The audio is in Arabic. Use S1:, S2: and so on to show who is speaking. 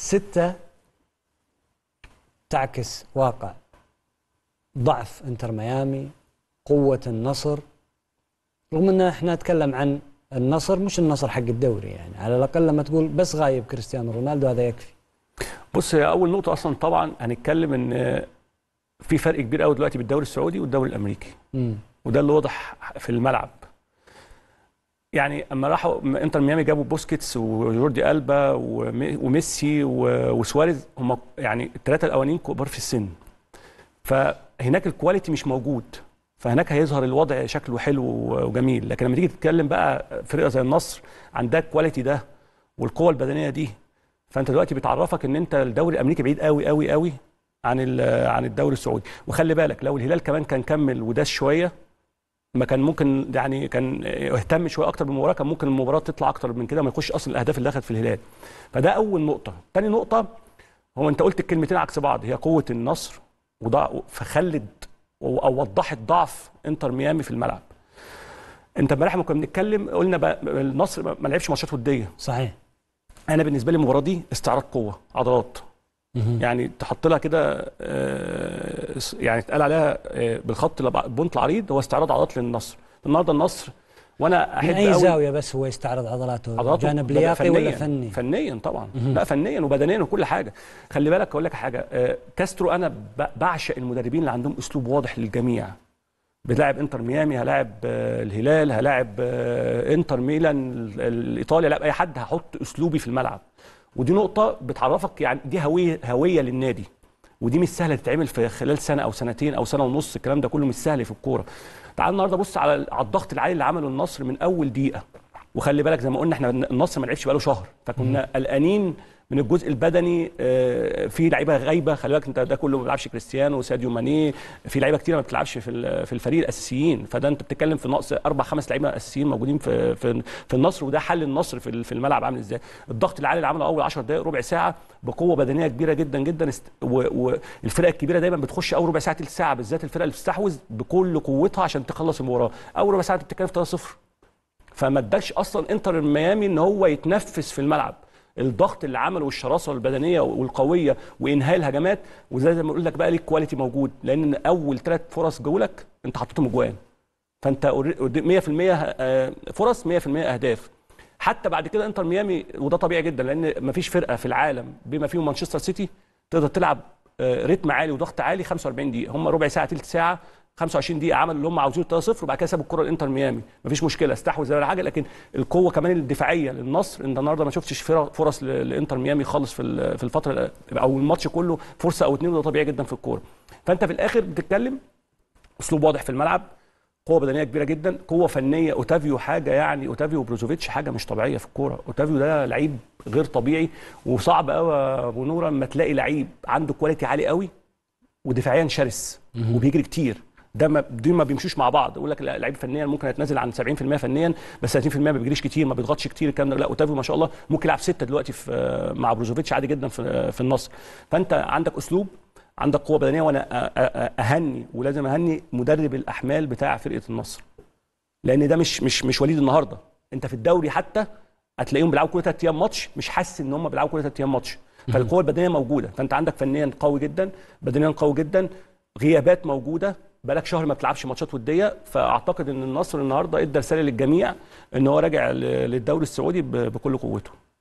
S1: ستة تعكس واقع ضعف انتر ميامي قوة النصر رغم ان احنا نتكلم عن النصر مش النصر حق الدوري يعني على الاقل لما تقول بس غايب كريستيانو رونالدو هذا يكفي بص هي اول نقطه اصلا طبعا هنتكلم ان في فرق كبير قوي دلوقتي بالدوري السعودي والدوري الامريكي م. وده اللي واضح في الملعب يعني اما راحوا انتر ميامي جابوا بوسكيتس وجوردي البا وميسي وسواريز هم يعني الثلاثه الاولانيين كبار في السن فهناك الكواليتي مش موجود فهناك هيظهر الوضع شكله حلو وجميل لكن لما تيجي تتكلم بقى فرقه زي النصر عندها الكواليتي ده والقوه البدنيه دي فانت دلوقتي بتعرفك ان انت الدوري الامريكي بعيد قوي قوي قوي عن عن الدوري السعودي وخلي بالك لو الهلال كمان كان كمل وداس شويه ما كان ممكن يعني كان اهتم شويه اكتر بالمباراه كان ممكن المباراه تطلع اكتر من كده ما يخش اصلا الاهداف اللي دخلت في الهلال فده اول نقطه ثاني نقطه هو انت قلت الكلمتين عكس بعض هي قوه النصر وضع فخلت او وضحت ضعف انتر ميامي في الملعب انت امبارح ما كنا بنتكلم قلنا النصر ما لعبش ماتشات وديه صحيح انا بالنسبه لي المباراه دي استعراض قوه عضلات يعني تحط لها كده آه، يعني اتقال عليها آه، بالخط البنط العريض هو استعراض عضلات للنصر النهارده النصر وانا احب من اي زاويه بس هو يستعرض عضلاته, عضلاته جانب لياقي ولا فني فنيا طبعا لا فنيا وبدنيا وكل حاجه خلي بالك اقول لك حاجه آه، كاسترو انا بعشق المدربين اللي عندهم اسلوب واضح للجميع بلاعب انتر ميامي هلاعب الهلال هلاعب انتر ميلان الايطالي هلاعب اي حد هحط اسلوبي في الملعب ودي نقطه بتعرفك يعني دي هويه هويه للنادي ودي مش سهله تتعمل في خلال سنه او سنتين او سنه ونص الكلام ده كله مش سهل في الكوره تعال النهارده بص على على الضغط العالي اللي عمله النصر من اول دقيقه وخلي بالك زي ما قلنا احنا النصر ما لعبش بقاله شهر فكنا قلقانين من الجزء البدني آه، في لعيبه غايبه خلي بالك انت ده كله ما بيلعبش كريستيانو وساديو ماني في لعيبه كتيره ما بتلعبش في في الفريق الاساسيين فده انت بتتكلم في نقص اربع خمس لعيبه اساسيين موجودين في في, في النصر وده حل النصر في في الملعب عامل ازاي الضغط العالي اللي عمله اول 10 دقائق ربع ساعه بقوه بدنيه كبيره جدا جدا والفرق الكبيره دايما بتخش اول ربع ساعه تلت ساعه بالذات الفرق اللي بتستحوذ بكل قوتها عشان تخلص المباراه اول ربع ساعه انت بتتكلم في 3 0 فما ادكش اصلا انتر ميامي ان هو يتنفس في الملعب الضغط اللي عمله والشراسه البدنيه والقويه وانهاء الهجمات وزي ما بقول لك بقى ليه الكواليتي موجود لان اول ثلاث فرص جولك انت حطيتهم اجوان فانت 100% آه، فرص 100% اهداف حتى بعد كده انتر ميامي وده طبيعي جدا لان مفيش فرقه في العالم بما فيهم مانشستر سيتي تقدر تلعب آه، رتم عالي وضغط عالي 45 دقيقه هم ربع ساعه ثلث ساعه 25 دقيقه عملوا اللي هم عاوزينه 3-0 وبعد كده سابوا الكره لانتر ميامي مفيش مشكله استحوذ ولا حاجه لكن القوه كمان الدفاعيه للنصر انت النهارده ما شفتش فرص لانتر ميامي خالص في في الفتره او الماتش كله فرصه او اتنين وده طبيعي جدا في الكوره فانت في الاخر بتتكلم اسلوب واضح في الملعب قوه بدنيه كبيره جدا قوه فنيه اوتافيو حاجه يعني اوتافيو بروزوفيتش حاجه مش طبيعيه في الكوره اوتافيو ده لعيب غير طبيعي وصعب قوي يا ابو نوره اما تلاقي لعيب عنده كواليتي عالي قوي ودفاعيا شرس وبيجري كتير ده ما دي ما بيمشوش مع بعض يقول لك لعيب فنيا ممكن يتنازل عن 70% فنيا بس 30% ما بيجريش كتير ما بيضغطش كتير الكلام ده لا اوتافيو ما شاء الله ممكن يلعب سته دلوقتي في مع بروزوفيتش عادي جدا في, في النصر فانت عندك اسلوب عندك قوه بدنيه وانا اهني ولازم اهني مدرب الاحمال بتاع فرقه النصر لان ده مش مش مش وليد النهارده انت في الدوري حتى هتلاقيهم بيلعبوا كل ثلاث ايام ماتش مش حاسس ان هم بيلعبوا كل ثلاث ايام ماتش فالقوه البدنيه موجوده فانت عندك فنيا قوي جدا بدنيا قوي جدا غيابات موجوده بقالك شهر ما بتلعبش ماتشات وديه فاعتقد ان النصر النهارده ادى رساله للجميع ان هو راجع للدوري السعودي بكل قوته